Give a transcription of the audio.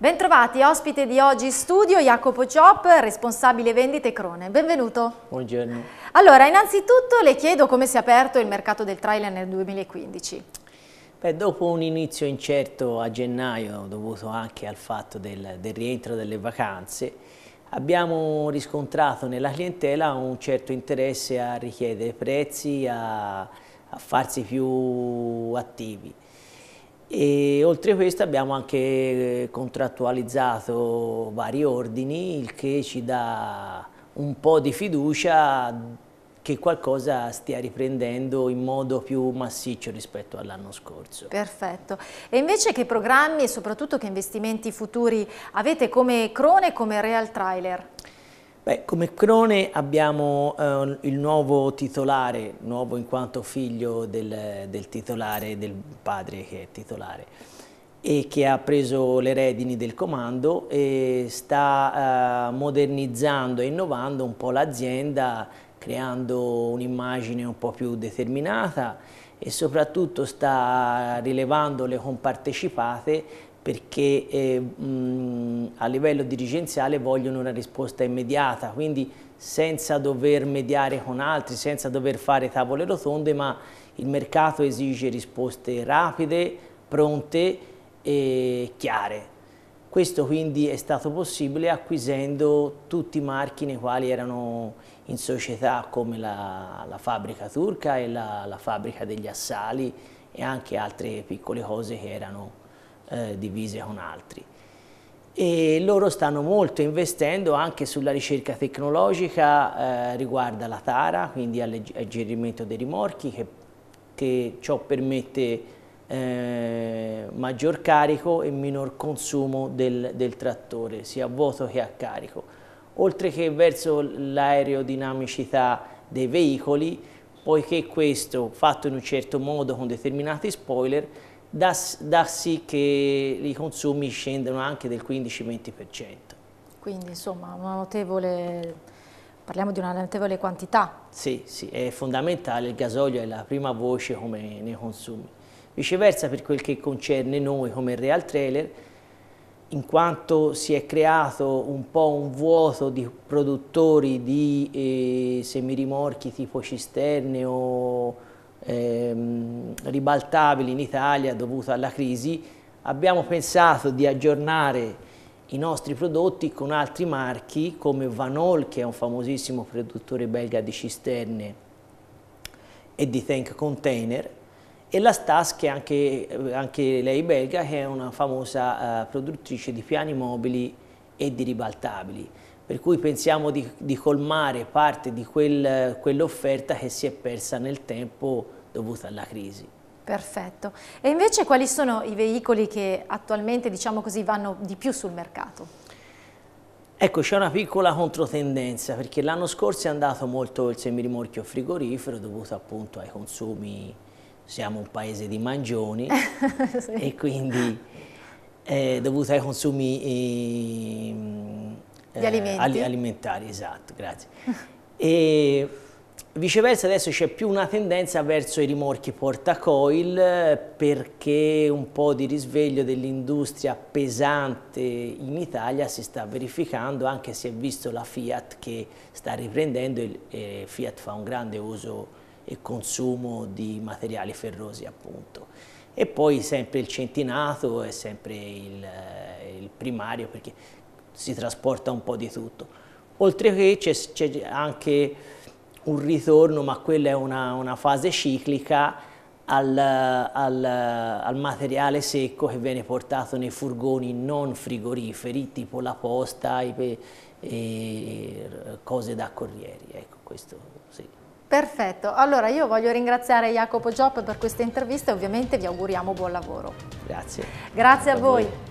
Bentrovati, ospite di oggi in studio Jacopo Ciop, responsabile vendite Crone. Benvenuto. Buongiorno. Allora, innanzitutto le chiedo come si è aperto il mercato del trailer nel 2015. Beh, dopo un inizio incerto a gennaio, dovuto anche al fatto del, del rientro delle vacanze, abbiamo riscontrato nella clientela un certo interesse a richiedere prezzi, a, a farsi più attivi e oltre a questo abbiamo anche eh, contrattualizzato vari ordini, il che ci dà un po' di fiducia che qualcosa stia riprendendo in modo più massiccio rispetto all'anno scorso. Perfetto. E invece che programmi e soprattutto che investimenti futuri avete come Crone e come Real Trailer? Beh, come Crone abbiamo eh, il nuovo titolare, nuovo in quanto figlio del, del, titolare, del padre che è titolare, e che ha preso le redini del comando e sta eh, modernizzando e innovando un po' l'azienda, creando un'immagine un po' più determinata e soprattutto sta rilevando le compartecipate perché eh, mh, a livello dirigenziale vogliono una risposta immediata, quindi senza dover mediare con altri, senza dover fare tavole rotonde, ma il mercato esige risposte rapide, pronte e chiare. Questo quindi è stato possibile acquisendo tutti i marchi nei quali erano in società come la, la fabbrica turca e la, la fabbrica degli assali e anche altre piccole cose che erano eh, divise con altri. E loro stanno molto investendo anche sulla ricerca tecnologica eh, riguardo alla tara, quindi al all'alleggerimento dei rimorchi, che, che ciò permette eh, maggior carico e minor consumo del, del trattore, sia a vuoto che a carico. Oltre che verso l'aerodinamicità dei veicoli, poiché questo fatto in un certo modo con determinati spoiler dà, dà sì che i consumi scendano anche del 15-20%. Quindi insomma una notevole, parliamo di una notevole quantità. Sì, sì, è fondamentale, il gasolio è la prima voce come nei consumi. Viceversa per quel che concerne noi come Real Trailer, in quanto si è creato un po' un vuoto di produttori di eh, semirimorchi tipo cisterne o ehm, ribaltabili in Italia dovuta alla crisi, abbiamo pensato di aggiornare i nostri prodotti con altri marchi come Vanol che è un famosissimo produttore belga di cisterne e di tank container e la Stas che è anche, anche lei belga che è una famosa eh, produttrice di piani mobili e di ribaltabili per cui pensiamo di, di colmare parte di quel, quell'offerta che si è persa nel tempo dovuta alla crisi. Perfetto. E invece quali sono i veicoli che attualmente diciamo così, vanno di più sul mercato? Ecco, c'è una piccola controtendenza perché l'anno scorso è andato molto il semirimorchio frigorifero dovuto appunto ai consumi, siamo un paese di mangioni sì. e quindi eh, dovuto ai consumi eh, gli eh, alimenti. alimentari, esatto, grazie. e viceversa adesso c'è più una tendenza verso i rimorchi portacoil perché un po' di risveglio dell'industria pesante in Italia si sta verificando, anche se è visto la Fiat che sta riprendendo, e Fiat fa un grande uso e consumo di materiali ferrosi appunto. E poi sempre il centinato è sempre il, eh, il primario perché si trasporta un po' di tutto. Oltre che c'è anche un ritorno, ma quella è una, una fase ciclica, al, al, al, materiale secco che viene portato nei furgoni non frigoriferi, tipo la posta e, e cose da corrieri. Ecco, questo sì. Perfetto, allora io voglio ringraziare Jacopo Giop per questa intervista e ovviamente vi auguriamo buon lavoro. Grazie. Grazie, Grazie a, voi. A voi.